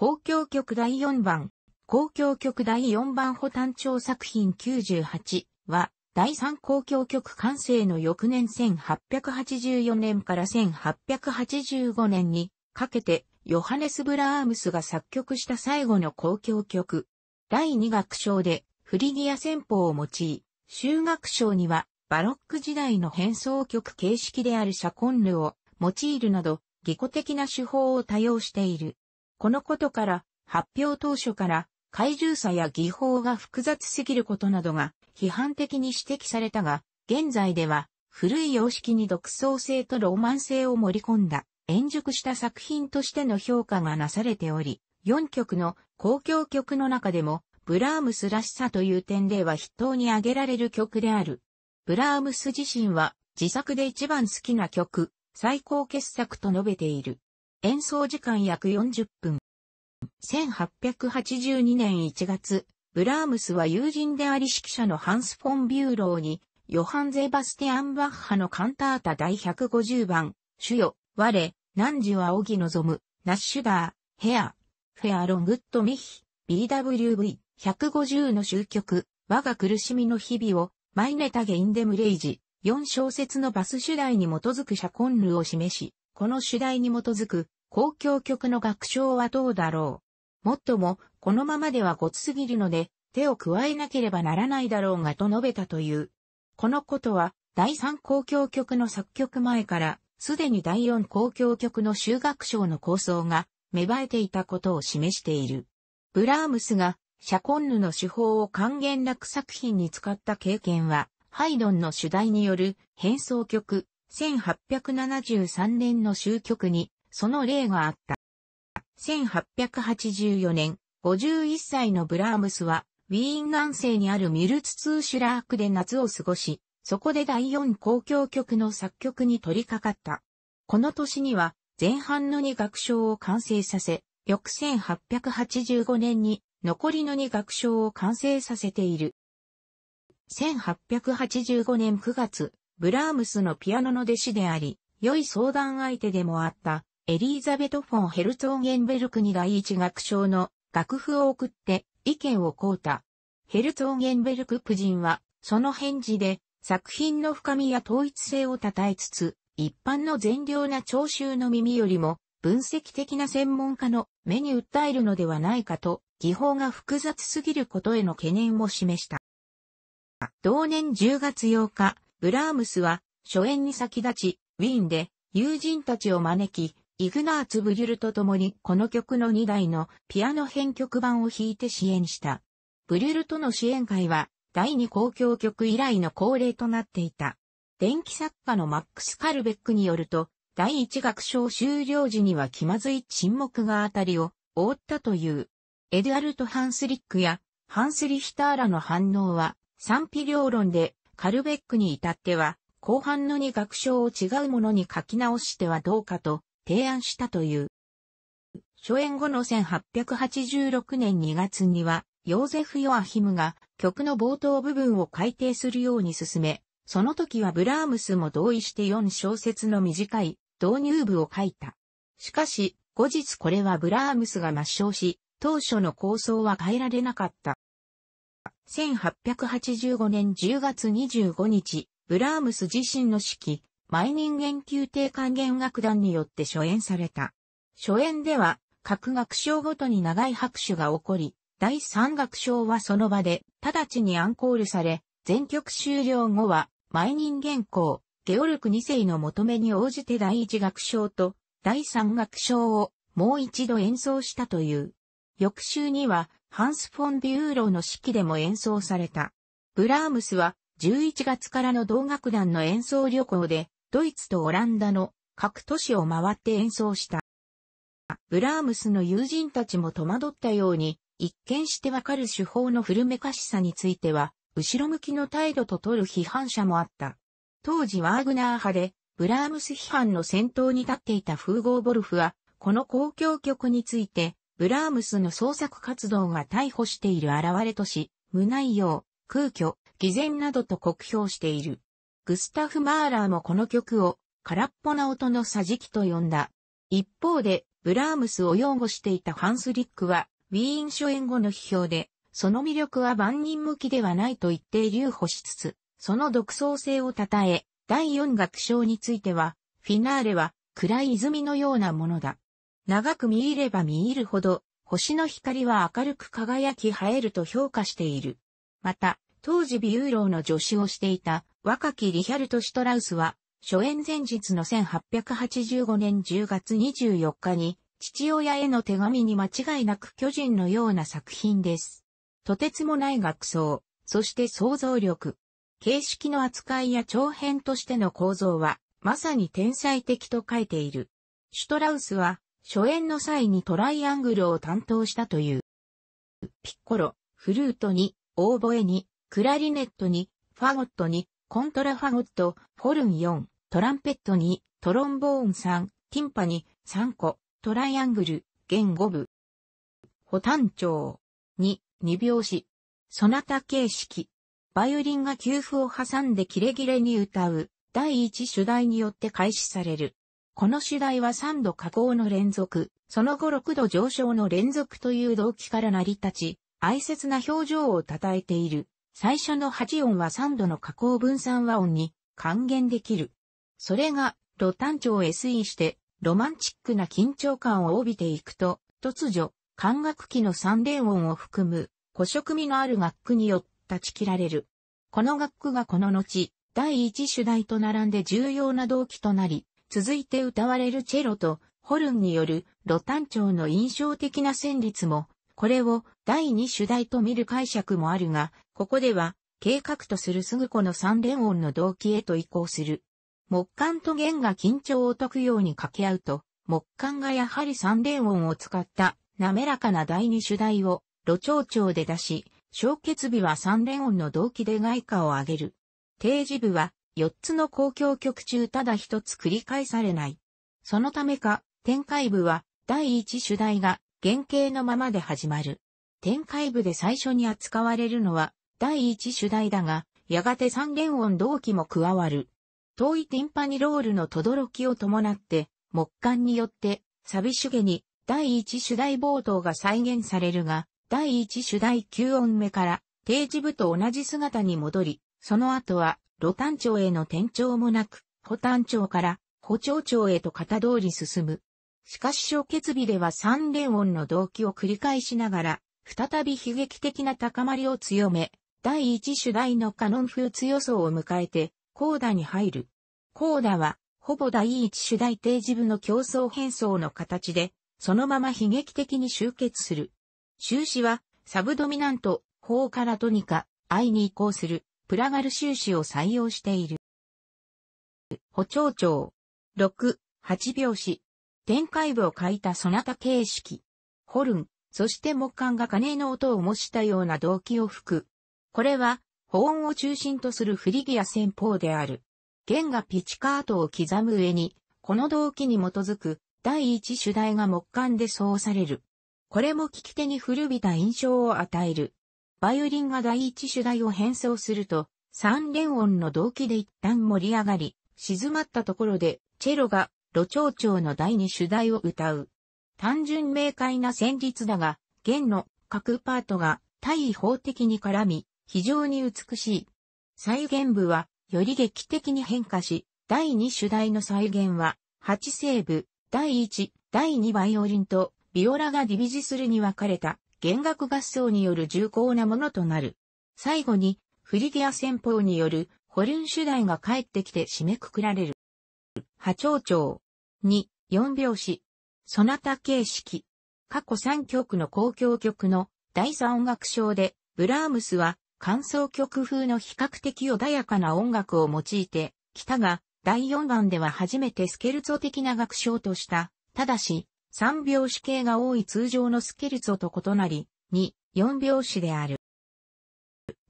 公共曲第4番、公共曲第4番補単調作品98は、第3公共曲完成の翌年1884年から1885年にかけて、ヨハネス・ブラームスが作曲した最後の公共曲。第2楽章で、フリギア戦法を用い、修学章には、バロック時代の変奏曲形式であるシャコンヌを用いるなど、技巧的な手法を多用している。このことから、発表当初から、怪獣さや技法が複雑すぎることなどが批判的に指摘されたが、現在では古い様式に独創性とロマン性を盛り込んだ、円熟した作品としての評価がなされており、4曲の公共曲の中でも、ブラームスらしさという点では筆頭に挙げられる曲である。ブラームス自身は自作で一番好きな曲、最高傑作と述べている。演奏時間約40分。1882年1月、ブラームスは友人であり指揮者のハンス・フォン・ビューローに、ヨハン・ゼバスティアン・バッハのカンタータ第150番、主よ、我、汝は仰ぎ望む、ナッシュダー、ヘア、フェアロングッドミヒ、BWV、150の終局、我が苦しみの日々を、マイネタゲインデムレイジ、4小節のバス主題に基づくシャコンルを示し、この主題に基づく公共曲の楽勝はどうだろう。もっとも、このままではごつすぎるので、手を加えなければならないだろうがと述べたという。このことは、第3公共曲の作曲前から、すでに第4公共曲の修学賞の構想が芽生えていたことを示している。ブラームスがシャコンヌの手法を還元楽作品に使った経験は、ハイドンの主題による変奏曲、1873年の終局に、その例があった。1884年、51歳のブラームスは、ウィーン南西にあるミルツツーシュラークで夏を過ごし、そこで第四公共曲の作曲に取り掛かった。この年には、前半の2楽章を完成させ、翌1885年に残りの2楽章を完成させている。1885年9月、ブラームスのピアノの弟子であり、良い相談相手でもあった、エリーザベト・フォン・ヘルツォーゲンベルクに第一楽章の楽譜を送って意見を交た。ヘルツォーゲンベルク夫人は、その返事で、作品の深みや統一性を称えつつ、一般の善良な聴衆の耳よりも、分析的な専門家の目に訴えるのではないかと、技法が複雑すぎることへの懸念を示した。同年10月8日、ブラームスは、初演に先立ち、ウィーンで友人たちを招き、イグナーツ・ブギュルと共にこの曲の2台のピアノ編曲版を弾いて支援した。ブリュルとの支援会は、第2公共曲以来の恒例となっていた。電気作家のマックス・カルベックによると、第1楽章終了時には気まずい沈黙があたりを覆ったという。エドアルト・ハンスリックやハンスリヒターらの反応は賛否両論でカルベックに至っては、後半の2学章を違うものに書き直してはどうかと提案したという。初演後の1886年2月には、ヨーゼフ・ヨアヒムが曲の冒頭部分を改訂するように進め、その時はブラームスも同意して4小節の短い導入部を書いた。しかし、後日これはブラームスが抹消し、当初の構想は変えられなかった。1885年10月25日、ブラームス自身の指揮、マイニン研究帝管弦楽団によって初演された。初演では、各楽章ごとに長い拍手が起こり、第三楽章はその場で、直ちにアンコールされ、全曲終了後は、マイニン原稿、ゲオルク2世の求めに応じて第一楽章と第三楽章をもう一度演奏したという。翌週には、ハンス・フォン・ビューローの指揮でも演奏された。ブラームスは11月からの同楽団の演奏旅行で、ドイツとオランダの各都市を回って演奏した。ブラームスの友人たちも戸惑ったように、一見してわかる手法の古めかしさについては、後ろ向きの態度と取る批判者もあった。当時ワーグナー派で、ブラームス批判の先頭に立っていたフーゴーボルフは、この公共曲について、ブラームスの創作活動が逮捕している現れとし、無内容、空虚、偽善などと酷評している。グスタフ・マーラーもこの曲を空っぽな音の桟敷と呼んだ。一方で、ブラームスを擁護していたハンス・リックは、ウィーン初演後の批評で、その魅力は万人向きではないと言って留保しつつ、その独創性を称え、第四楽章については、フィナーレは暗い泉のようなものだ。長く見入れば見入るほど、星の光は明るく輝き映えると評価している。また、当時ビューローの助手をしていた若きリヒャルト・シュトラウスは、初演前日の1885年10月24日に、父親への手紙に間違いなく巨人のような作品です。とてつもない学装、そして想像力。形式の扱いや長編としての構造は、まさに天才的と書いている。シュトラウスは、初演の際にトライアングルを担当したという。ピッコロ、フルートに、オーボエに、クラリネットに、ファゴットに、コントラファゴット、フォルン4、トランペットに、トロンボーン3、ティンパに、3個、トライアングル、弦5部。ホチョ調。2、2拍子。ソナタ形式。バイオリンが給付を挟んでキレキレに歌う、第1主題によって開始される。この主題は3度下降の連続、その後6度上昇の連続という動機から成り立ち、哀切な表情を称えている。最初の8音は3度の下降分散和音に還元できる。それが、ロ単調を SE して、ロマンチックな緊張感を帯びていくと、突如、管楽器の三連音を含む、古色味のある楽句によって断ち切られる。この楽句がこの後、第一主題と並んで重要な動機となり、続いて歌われるチェロとホルンによるロタン調の印象的な旋律も、これを第二主題と見る解釈もあるが、ここでは計画とするすぐこの三連音の動機へと移行する。木管と弦が緊張を解くように掛け合うと、木管がやはり三連音を使った滑らかな第二主題を路長調で出し、小結日は三連音の動機で外貨を上げる。定時部は4つの公共曲中ただ1つ繰り返されない。そのためか、展開部は第1主題が原型のままで始まる。展開部で最初に扱われるのは第1主題だが、やがて3連音同期も加わる。遠いティンパニロールの轟きを伴って、木管によって寂しげに第1主題冒頭が再現されるが、第1主題9音目から定時部と同じ姿に戻り、その後は土丹町への転調もなく、保丹町から補町町へと型通り進む。しかし小決日では三連音の動機を繰り返しながら、再び悲劇的な高まりを強め、第一主題のカノン風強そうを迎えて、コーダに入る。コーダは、ほぼ第一主題定時部の競争変装の形で、そのまま悲劇的に集結する。終始は、サブドミナント、法からトニカ、愛に移行する、プラガル収支を採用している。補聴長。6、8拍子。展開部を書いたそなた形式。ホルン、そして木管が鐘の音を模したような動機を吹く。これは、保温を中心とするフリギア戦法である。弦がピチカートを刻む上に、この動機に基づく第一主題が木管で奏される。これも聞き手に古びた印象を与える。バイオリンが第一主題を変奏すると、三連音の動機で一旦盛り上がり、静まったところで、チェロが、路長長の第二主題を歌う。単純明快な旋律だが、弦の各パートが対位法的に絡み、非常に美しい。再現部は、より劇的に変化し、第二主題の再現は、8声部、第1、第2バイオリンと、ビオラがディビジするに分かれた弦楽合奏による重厚なものとなる。最後に、フリディア戦法によるホルン主題が帰ってきて締めくくられる。波長長。に、四拍子。そなた形式。過去三曲の公共曲の第三音楽章で、ブラームスは、感想曲風の比較的穏やかな音楽を用いて、きたが、第4番では初めてスケルツォ的な楽章とした。ただし、三拍子系が多い通常のスケルツォと異なり、二、四拍子である。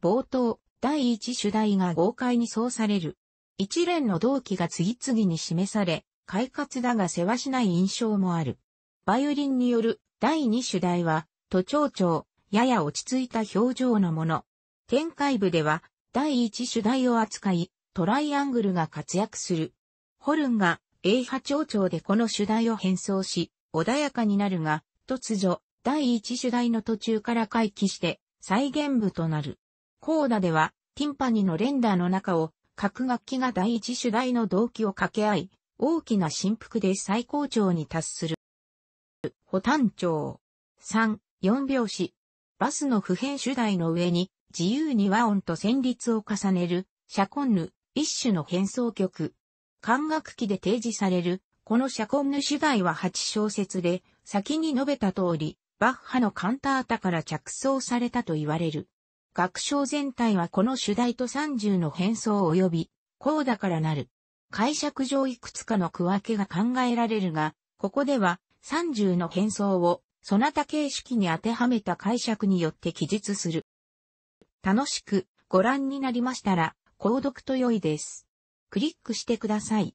冒頭、第一主題が豪快に奏される。一連の動機が次々に示され、快活だがせわしない印象もある。バイオリンによる第二主題は、都庁長、やや落ち着いた表情のもの。展開部では、第一主題を扱い、トライアングルが活躍する。ホルンが A 波長調でこの主題を変装し、穏やかになるが、突如、第一主題の途中から回帰して、再現部となる。コーダでは、ティンパニのレンダーの中を、各楽器が第一主題の動機を掛け合い、大きな振幅で最高潮に達する。補単調。3、4拍子。バスの普遍主題の上に、自由に和音と旋律を重ねる、シャコンヌ、一種の変奏曲。管楽器で提示される、このシャコンヌ主題は8小節で、先に述べた通り、バッハのカンタータから着想されたと言われる。楽章全体はこの主題と30の変奏及び、コーダからなる。解釈上いくつかの区分けが考えられるが、ここでは30の変奏を、そなた形式に当てはめた解釈によって記述する。楽しくご覧になりましたら、購読と良いです。クリックしてください。